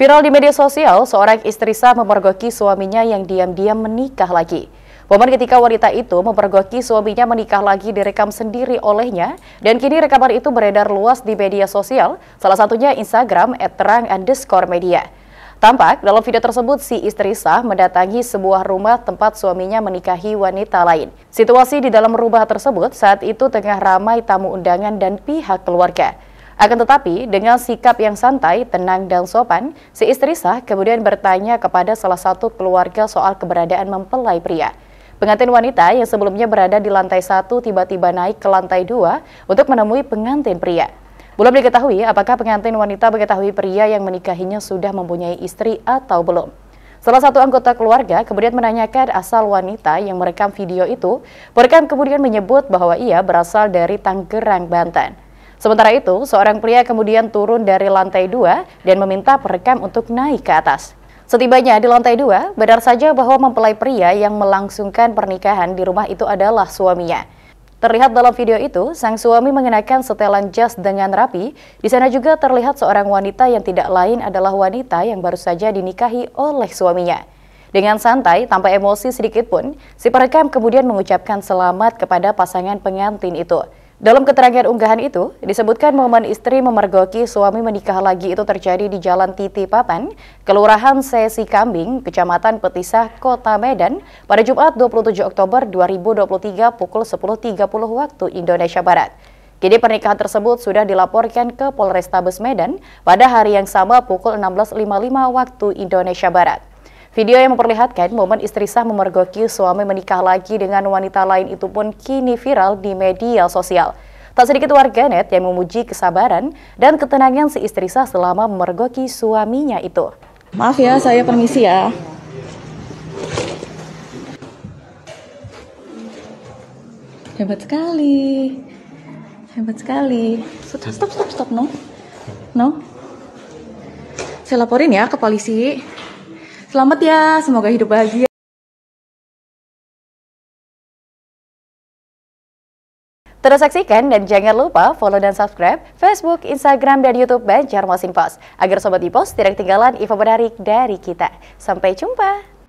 Viral di media sosial, seorang istri sah memergoki suaminya yang diam-diam menikah lagi. Momen ketika wanita itu memergoki suaminya menikah lagi direkam sendiri olehnya, dan kini rekaman itu beredar luas di media sosial, salah satunya Instagram @terang underscore media. Tampak dalam video tersebut si istri sah mendatangi sebuah rumah tempat suaminya menikahi wanita lain. Situasi di dalam rumah tersebut saat itu tengah ramai tamu undangan dan pihak keluarga. Akan tetapi, dengan sikap yang santai, tenang, dan sopan, si istri sah kemudian bertanya kepada salah satu keluarga soal keberadaan mempelai pria. Pengantin wanita yang sebelumnya berada di lantai satu tiba-tiba naik ke lantai dua untuk menemui pengantin pria. Belum diketahui apakah pengantin wanita mengetahui pria yang menikahinya sudah mempunyai istri atau belum. Salah satu anggota keluarga kemudian menanyakan asal wanita yang merekam video itu. Perekam kemudian menyebut bahwa ia berasal dari Tanggerang, Banten. Sementara itu, seorang pria kemudian turun dari lantai dua dan meminta perekam untuk naik ke atas. Setibanya di lantai dua, benar saja bahwa mempelai pria yang melangsungkan pernikahan di rumah itu adalah suaminya. Terlihat dalam video itu, sang suami mengenakan setelan jas dengan rapi. Di sana juga terlihat seorang wanita yang tidak lain adalah wanita yang baru saja dinikahi oleh suaminya. Dengan santai, tanpa emosi sedikit pun, si perekam kemudian mengucapkan selamat kepada pasangan pengantin itu. Dalam keterangan unggahan itu, disebutkan momen istri memergoki suami menikah lagi itu terjadi di Jalan Titi Papan, Kelurahan Sesi Kambing, Kecamatan Petisah, Kota Medan, pada Jumat 27 Oktober 2023 pukul 10.30 waktu Indonesia Barat. Kini pernikahan tersebut sudah dilaporkan ke Polrestabes Medan pada hari yang sama pukul 16.55 waktu Indonesia Barat. Video yang memperlihatkan momen istri sah memergoki suami menikah lagi dengan wanita lain itu pun kini viral di media sosial. Tak sedikit warganet yang memuji kesabaran dan ketenangan si istri sah selama memergoki suaminya itu. Maaf ya, saya permisi ya. Hebat sekali. Hebat sekali. Stop, stop, stop, stop, no. No. Saya laporin ya ke polisi. Selamat ya, semoga hidup bahagia. Terus saksikan dan jangan lupa follow dan subscribe Facebook, Instagram, dan Youtube Banjarmasin Post agar Sobat Ipos tidak ketinggalan info menarik dari kita. Sampai jumpa!